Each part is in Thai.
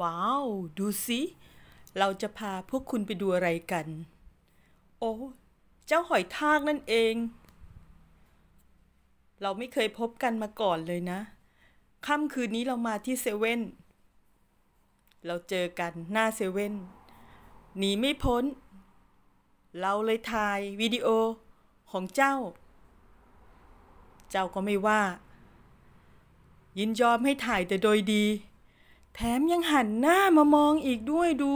ว้าว ดูสิ เราจะพาพวกคุณไปดูอะไรกัน โอ้ เจ้าหอยทากนั่นเอง เราไม่เคยพบกันมาก่อนเลยนะ ค่ำคืนนี้เรามาที่เซเว่นเราเจอกันหน้าเซเว่นหนีไม่พ้น เราเลยถ่ายวิดีโอของเจ้า เจ้าก็ไม่ว่า ยินยอมให้ถ่ายแต่โดยดีแถมยังหันหน้ามามองอีกด้วยดู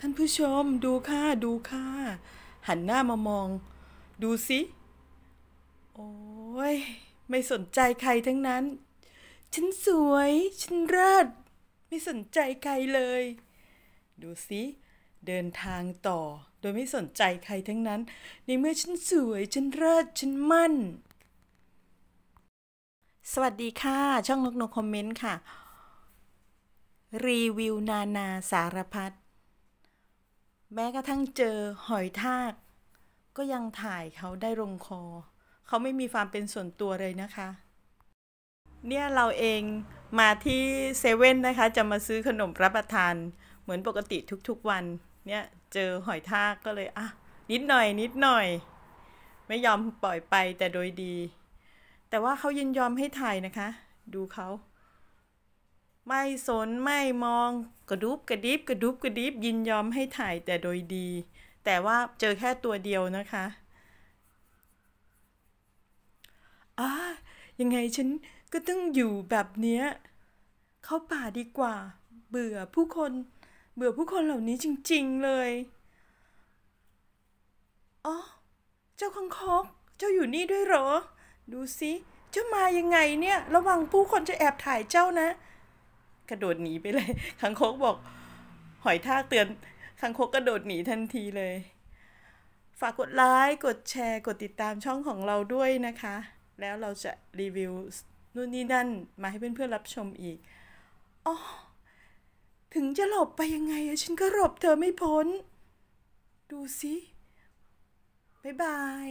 ท่านผู้ชม ดูค่ะดูค่ะหันหน้ามามองดูสิโอ้ยไม่สนใจใครทั้งนั้นฉันสวยฉันเลิศไม่สนใจใครเลย ดูสิเดินทางต่อ โดยไม่สนใจใครทั้งนั้นในเมื่อฉันสวยฉันเลิศฉันมั่น สวัสดีค่ะ ช่องนกนกคอมเมนต์ค่ะรีวิว นานาสารพัดแม้กระทั่งเจอหอยทากก็ยังถ่ายเขาได้ลงคอ เขาไม่มีความเป็นส่วนตัวเลยนะคะ เนี่ย เราเองมาที่เซเว่นนะคะ จะมาซื้อขนมรับประทานเหมือนปกติทุกๆวัน เนี่ยเจอหอยทากก็เลย อ่ะ นิดหน่อย นิดหน่อย ไม่ยอมปล่อยไปแต่โดยดี แต่ว่าเขายินยอมให้ถ่ายนะคะ ดูเขาไม่สนไม่มอง กระดุบกระดิบกระดุบกระดิบยินยอมให้ถ่ายแต่โดยดี แต่ว่าเจอแค่ตัวเดียวนะคะอ่ายังไงฉันก็ต้องอยู่แบบเนี้ย เข้าป่าดีกว่า เบื่อผู้คน เบื่อผู้คนเหล่านี้จริงๆเลยอ๋อเจ้าคังคกเจ้าอยู่นี่ด้วยเหรอ ดูสิเจ้ามายังไงเนี่ย ระวังผู้คนจะแอบถ่ายเจ้านะกระโดดหนีไปเลยคังคกบอกหอยทากเตือนคังคกกระโดดหนีทันทีเลย ฝากกดไลค์ กดแชร์ กดติดตามช่องของเราด้วยนะคะ แล้วเราจะรีวิวนู่นนี่นั่น มาให้เพื่อนๆรับชมอีก อ๋อ ถึงจะหลบไปยังไง ฉันก็หลบเธอไม่พ้น ดูสิบ๊ายบาย